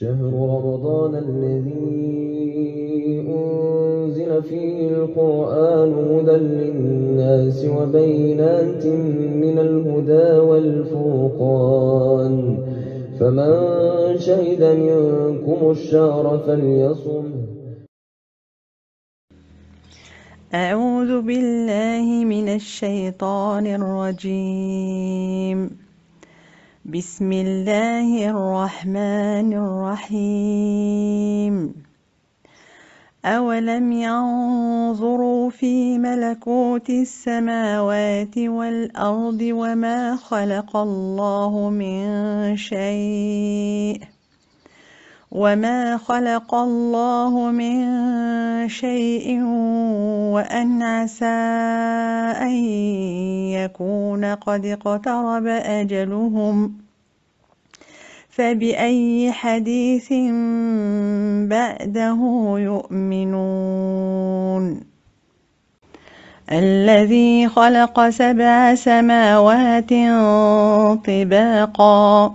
شهر رمضان الذي أنزل فيه القرآن هدى للناس وبينات من الهدى والفرقان فمن شهد منكم الشهر فليصم أعوذ بالله من الشيطان الرجيم بسم الله الرحمن الرحيم أولم ينظروا في ملكوت السماوات والأرض وما خلق الله من شيء وما خلق الله من شيء وأن عسى أن يكون قد اقترب أجلهم فبأي حديث بعده يؤمنون الذي خلق سبع سماوات طباقاً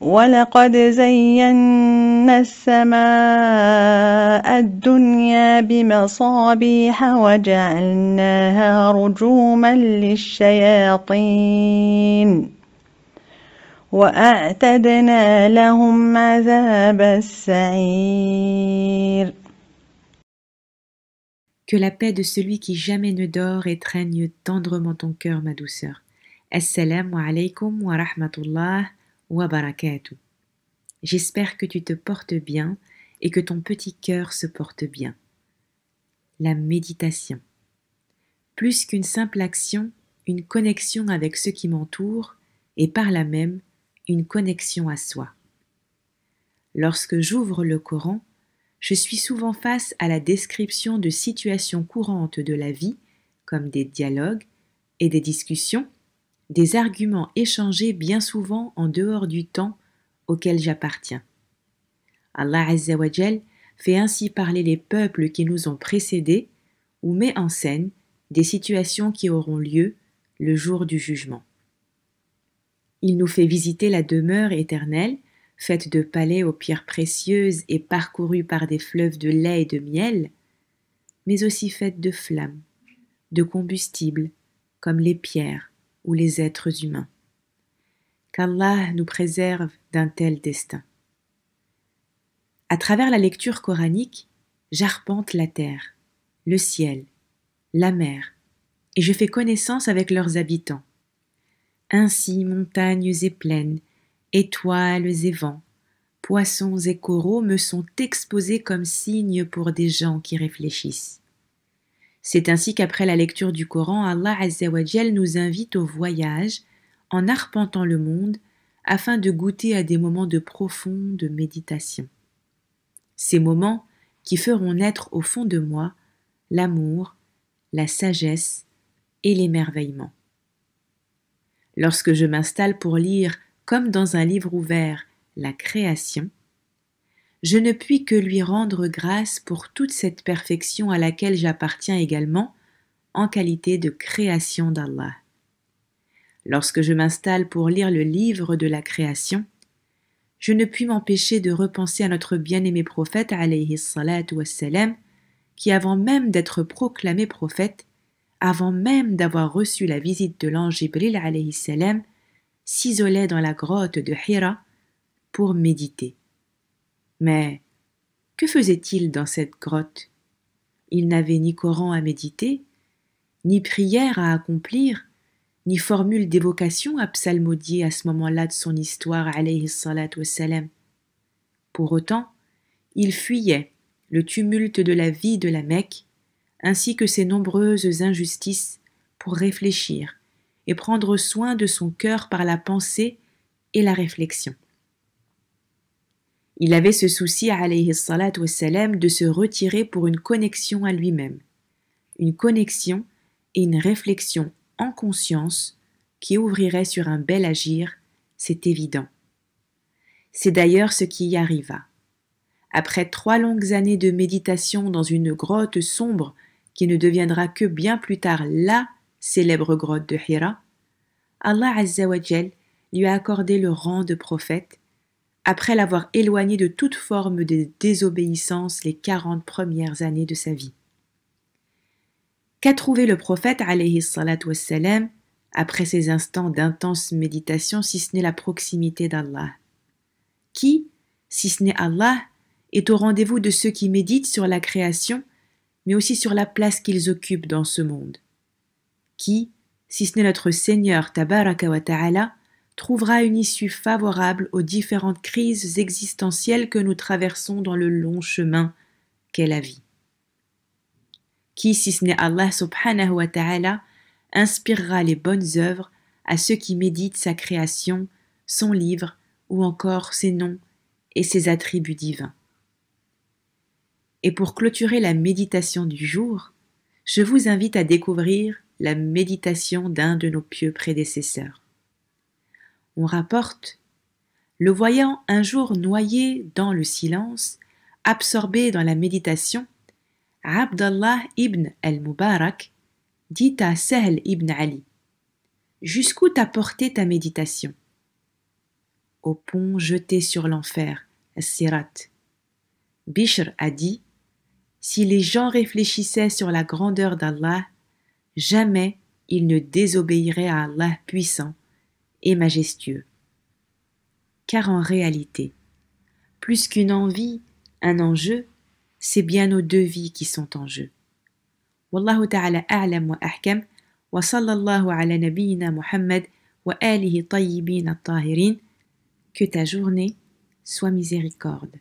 ولقد زينا السماء الدنيا بمصابيح وجعلناها رجوما للشياطين وأعتدنا لهم عذاب السعير Que la paix de celui qui jamais ne dort étreigne tendrement ton cœur, ma douceur. Assalamu alaikum wa rahmatullah. J'espère que tu te portes bien et que ton petit cœur se porte bien. La méditation. Plus qu'une simple action, une connexion avec ce qui m'entoure et par là même une connexion à soi. Lorsque j'ouvre le Coran, je suis souvent face à la description de situations courantes de la vie, comme des dialogues et des discussions, des arguments échangés bien souvent en dehors du temps auquel j'appartiens. Allah Azzawajal fait ainsi parler les peuples qui nous ont précédés ou met en scène des situations qui auront lieu le jour du jugement. Il nous fait visiter la demeure éternelle, faite de palais aux pierres précieuses et parcourue par des fleuves de lait et de miel, mais aussi faite de flammes, de combustibles comme les pierres, ou les êtres humains. Qu'Allah nous préserve d'un tel destin. À travers la lecture coranique, j'arpente la terre, le ciel, la mer, et je fais connaissance avec leurs habitants. Ainsi montagnes et plaines, étoiles et vents, poissons et coraux me sont exposés comme signes pour des gens qui réfléchissent. C'est ainsi qu'après la lecture du Coran, Allah Azzawajal nous invite au voyage en arpentant le monde afin de goûter à des moments de profonde méditation. Ces moments qui feront naître au fond de moi l'amour, la sagesse et l'émerveillement. Lorsque je m'installe pour lire, comme dans un livre ouvert, la création, je ne puis que lui rendre grâce pour toute cette perfection à laquelle j'appartiens également en qualité de création d'Allah. Lorsque je m'installe pour lire le livre de la création, je ne puis m'empêcher de repenser à notre bien-aimé prophète alayhi wassalam, qui avant même d'être proclamé prophète, avant même d'avoir reçu la visite de l'ange Ibril, alayhi salam, s'isolait dans la grotte de Hira pour méditer. Mais que faisait-il dans cette grotte Il n'avait ni Coran à méditer, ni prière à accomplir, ni formule d'évocation à psalmodier à ce moment-là de son histoire, Pour autant, il fuyait le tumulte de la vie de la Mecque, ainsi que ses nombreuses injustices, pour réfléchir et prendre soin de son cœur par la pensée et la réflexion. Il avait ce souci, alayhi salat wassalam, de se retirer pour une connexion à lui-même. Une connexion et une réflexion en conscience qui ouvrirait sur un bel agir, c'est évident. C'est d'ailleurs ce qui y arriva. Après trois longues années de méditation dans une grotte sombre qui ne deviendra que bien plus tard LA célèbre grotte de Hira, Allah Azzawajal lui a accordé le rang de prophète après l'avoir éloigné de toute forme de désobéissance les quarante premières années de sa vie. Qu'a trouvé le prophète alayhi après ces instants d'intense méditation si ce n'est la proximité d'Allah Qui, si ce n'est Allah, est au rendez-vous de ceux qui méditent sur la création, mais aussi sur la place qu'ils occupent dans ce monde Qui, si ce n'est notre Seigneur Tabaraka wa Ta'ala, trouvera une issue favorable aux différentes crises existentielles que nous traversons dans le long chemin qu'est la vie. Qui, si ce n'est Allah subhanahu wa ta'ala, inspirera les bonnes œuvres à ceux qui méditent sa création, son livre ou encore ses noms et ses attributs divins. Et pour clôturer la méditation du jour, je vous invite à découvrir la méditation d'un de nos pieux prédécesseurs. On rapporte Le voyant un jour noyé dans le silence, absorbé dans la méditation, Abdallah ibn al-Mubarak dit à Sahel ibn Ali Jusqu'où t'a porté ta méditation Au pont jeté sur l'enfer, Sirat. Bishr a dit Si les gens réfléchissaient sur la grandeur d'Allah, jamais ils ne désobéiraient à Allah puissant et majestueux. Car en réalité, plus qu'une envie, un enjeu, c'est bien nos deux vies qui sont en jeu. Wallahu ta'ala a'lam wa ahkam wa sallallahu ala nabiyyina Muhammad wa alihi tayyibin at Que ta journée soit miséricorde.